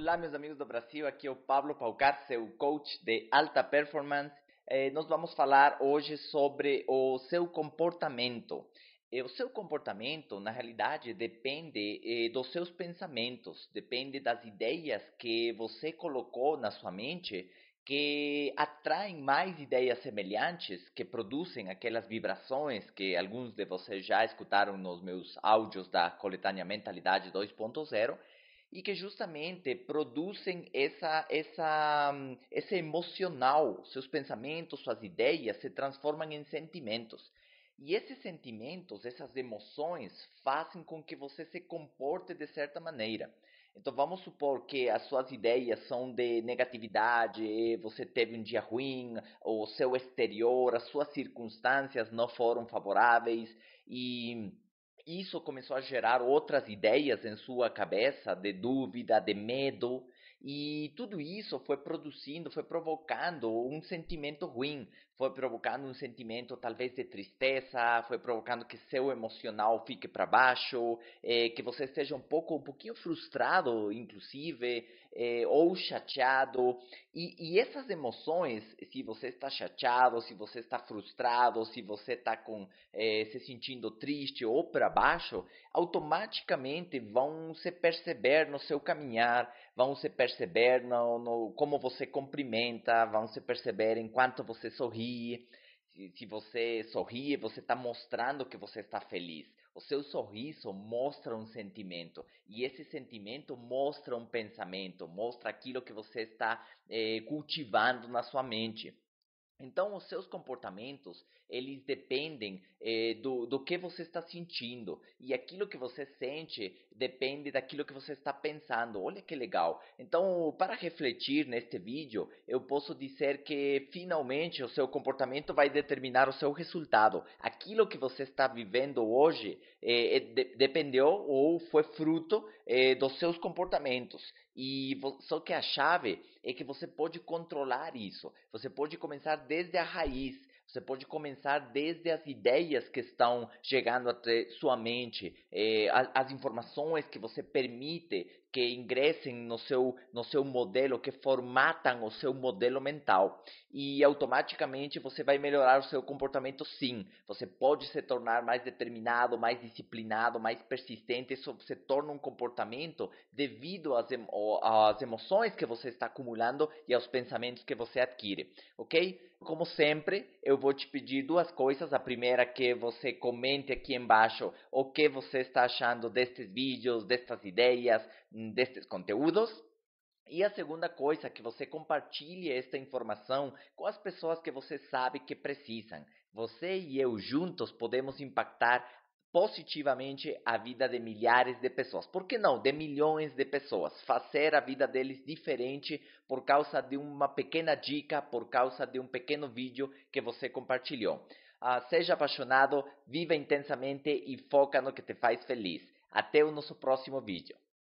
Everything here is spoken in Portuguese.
Olá, meus amigos do Brasil. Aqui é o Pablo Paucar, seu coach de alta performance. Eh, nós vamos falar hoje sobre o seu comportamento. Eh, o seu comportamento, na realidade, depende eh, dos seus pensamentos, depende das ideias que você colocou na sua mente que atraem mais ideias semelhantes, que produzem aquelas vibrações que alguns de vocês já escutaram nos meus áudios da coletânea Mentalidade 2.0 e que justamente produzem essa, essa, esse emocional. Seus pensamentos, suas ideias se transformam em sentimentos. E esses sentimentos, essas emoções, fazem com que você se comporte de certa maneira. Então vamos supor que as suas ideias são de negatividade, você teve um dia ruim, o seu exterior, as suas circunstâncias não foram favoráveis e isso começou a gerar outras ideias em sua cabeça de dúvida, de medo, e tudo isso foi produzindo, foi provocando um sentimento ruim, foi provocando um sentimento talvez de tristeza, foi provocando que seu emocional fique para baixo, é, que você esteja um pouco, um pouquinho frustrado, inclusive, é, ou chateado. E, e essas emoções, se você está chateado, se você está frustrado, se você está com é, se sentindo triste ou para baixo, automaticamente vão se perceber no seu caminhar, vão se perceber no, no como você cumprimenta, vão se perceber enquanto você sorri. Se, se você sorri, você está mostrando que você está feliz. O seu sorriso mostra um sentimento e esse sentimento mostra um pensamento, mostra aquilo que você está eh, cultivando na sua mente. Então, os seus comportamentos, eles dependem eh, do, do que você está sentindo. E aquilo que você sente depende daquilo que você está pensando. Olha que legal. Então, para refletir neste vídeo, eu posso dizer que, finalmente, o seu comportamento vai determinar o seu resultado. Aquilo que você está vivendo hoje eh, eh de, dependeu ou foi fruto eh, dos seus comportamentos. E só que a chave é que você pode controlar isso. Você pode começar desde a raiz, você pode começar desde as ideias que estão chegando até sua mente, eh, as informações que você permite que ingressem no seu, no seu modelo, que formatam o seu modelo mental. E automaticamente você vai melhorar o seu comportamento, sim. Você pode se tornar mais determinado, mais disciplinado, mais persistente. Isso se torna um comportamento devido às, emo às emoções que você está acumulando e aos pensamentos que você adquire, ok? Como sempre, eu vou te pedir duas coisas. A primeira é que você comente aqui embaixo o que você está achando destes vídeos, destas ideias, hum, destes conteúdos. E a segunda coisa é que você compartilhe esta informação com as pessoas que você sabe que precisam. Você e eu juntos podemos impactar positivamente a vida de milhares de pessoas. Por que não? De milhões de pessoas. Fazer a vida deles diferente por causa de uma pequena dica, por causa de um pequeno vídeo que você compartilhou. Ah, seja apaixonado, viva intensamente e foca no que te faz feliz. Até o nosso próximo vídeo.